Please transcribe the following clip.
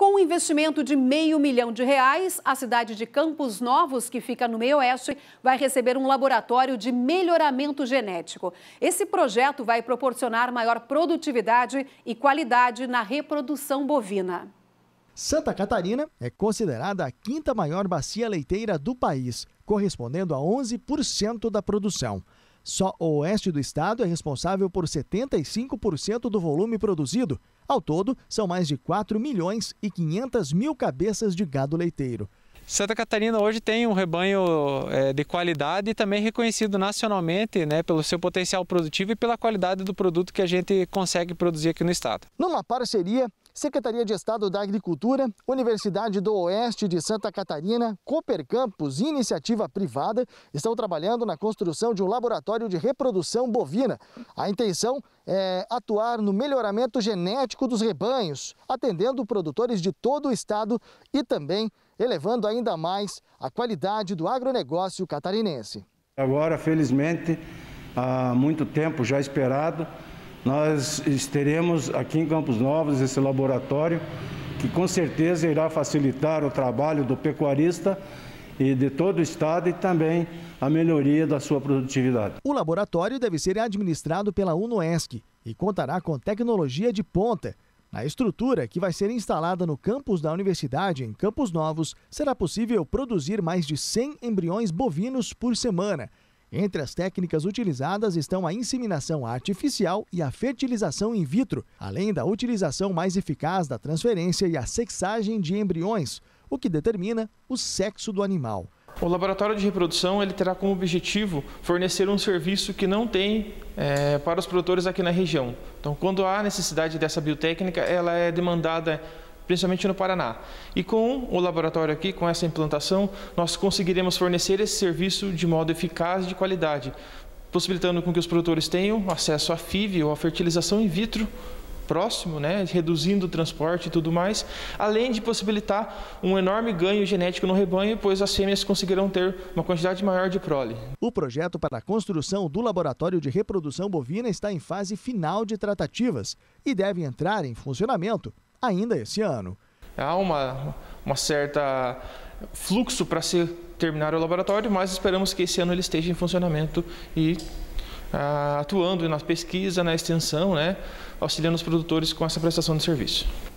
Com um investimento de meio milhão de reais, a cidade de Campos Novos, que fica no meio-oeste, vai receber um laboratório de melhoramento genético. Esse projeto vai proporcionar maior produtividade e qualidade na reprodução bovina. Santa Catarina é considerada a quinta maior bacia leiteira do país, correspondendo a 11% da produção. Só o oeste do estado é responsável por 75% do volume produzido, ao todo, são mais de 4 milhões e 500 mil cabeças de gado leiteiro. Santa Catarina hoje tem um rebanho é, de qualidade e também reconhecido nacionalmente né, pelo seu potencial produtivo e pela qualidade do produto que a gente consegue produzir aqui no estado. Numa parceria Secretaria de Estado da Agricultura, Universidade do Oeste de Santa Catarina, Cooper Campus e iniciativa privada estão trabalhando na construção de um laboratório de reprodução bovina. A intenção é atuar no melhoramento genético dos rebanhos, atendendo produtores de todo o estado e também elevando ainda mais a qualidade do agronegócio catarinense. Agora, felizmente, há muito tempo já esperado, nós teremos aqui em Campos Novos esse laboratório que com certeza irá facilitar o trabalho do pecuarista e de todo o estado e também a melhoria da sua produtividade. O laboratório deve ser administrado pela UNOESC e contará com tecnologia de ponta. Na estrutura que vai ser instalada no campus da universidade, em Campos Novos, será possível produzir mais de 100 embriões bovinos por semana entre as técnicas utilizadas estão a inseminação artificial e a fertilização in vitro, além da utilização mais eficaz da transferência e a sexagem de embriões, o que determina o sexo do animal. O laboratório de reprodução ele terá como objetivo fornecer um serviço que não tem é, para os produtores aqui na região. Então, quando há necessidade dessa biotécnica, ela é demandada principalmente no Paraná. E com o laboratório aqui, com essa implantação, nós conseguiremos fornecer esse serviço de modo eficaz e de qualidade, possibilitando com que os produtores tenham acesso à FIV ou à fertilização in vitro próximo, né, reduzindo o transporte e tudo mais, além de possibilitar um enorme ganho genético no rebanho, pois as fêmeas conseguirão ter uma quantidade maior de prole. O projeto para a construção do laboratório de reprodução bovina está em fase final de tratativas e deve entrar em funcionamento ainda esse ano. Há uma, uma certa fluxo para se terminar o laboratório, mas esperamos que esse ano ele esteja em funcionamento e ah, atuando na pesquisa, na extensão, né, auxiliando os produtores com essa prestação de serviço.